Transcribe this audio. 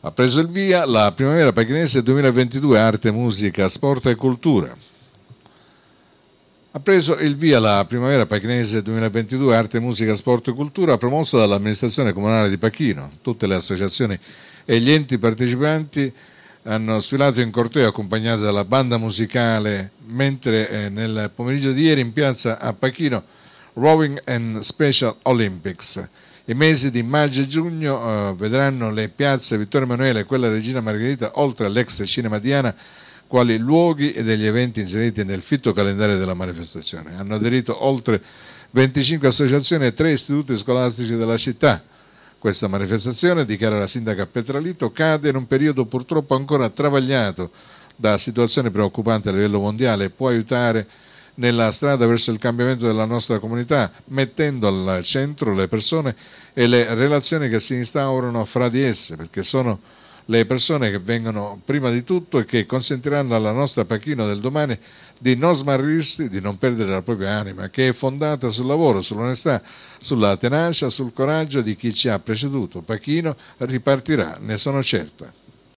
Ha preso il via la Primavera Paghinese 2022 Arte, Musica, Sport e Cultura. Ha preso il via la Primavera Pachinese 2022 Arte, Musica, Sport e Cultura promossa dall'amministrazione comunale di Pachino. Tutte le associazioni e gli enti partecipanti hanno sfilato in corteo accompagnati dalla banda musicale, mentre eh, nel pomeriggio di ieri in piazza a Pachino Rowing and Special Olympics. I mesi di maggio e giugno eh, vedranno le piazze Vittorio Emanuele e quella Regina Margherita, oltre all'ex cinema Diana, quali luoghi e degli eventi inseriti nel fitto calendario della manifestazione. Hanno aderito oltre 25 associazioni e 3 istituti scolastici della città. Questa manifestazione, dichiara la sindaca Petralito, cade in un periodo purtroppo ancora travagliato da situazioni preoccupanti a livello mondiale e può aiutare nella strada verso il cambiamento della nostra comunità, mettendo al centro le persone e le relazioni che si instaurano fra di esse, perché sono le persone che vengono prima di tutto e che consentiranno alla nostra Pachino del domani di non smarrirsi, di non perdere la propria anima, che è fondata sul lavoro, sull'onestà, sulla tenacia, sul coraggio di chi ci ha preceduto. Pachino ripartirà, ne sono certa.